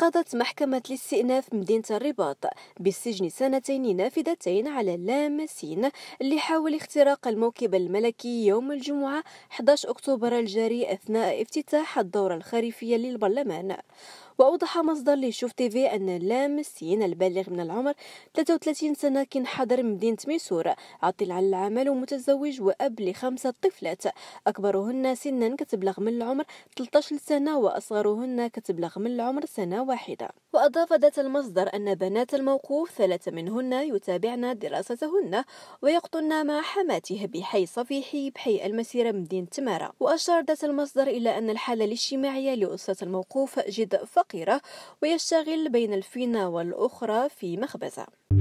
قضت محكمة الاستئناف مدينة الرباط بالسجن سنتين نافذتين على سين اللي حاول اختراق الموكب الملكي يوم الجمعة 11 أكتوبر الجاري أثناء افتتاح الدورة الخريفية للبرلمان وأوضح مصدر لشوف تي في أن لام سين البالغ من العمر 33 سنة حاضر مدينة ميسور عاطل على العمل ومتزوج وأب لخمسة طفلات أكبرهن سنا كتبلغ من العمر 13 سنة وأصغرهن كتبلغ من العمر سنة واحدة وأضاف ذات المصدر أن بنات الموقوف ثلاث منهن يتابعن دراستهن ويقطن مع حماته بحي صفيحي بحي المسيرة مدينة تمارة وأشار ذات المصدر إلى أن الحالة الاجتماعية لأسرة الموقوف جد فقط الفقيرة ويشتغل بين الفينة والأخرى في مخبزة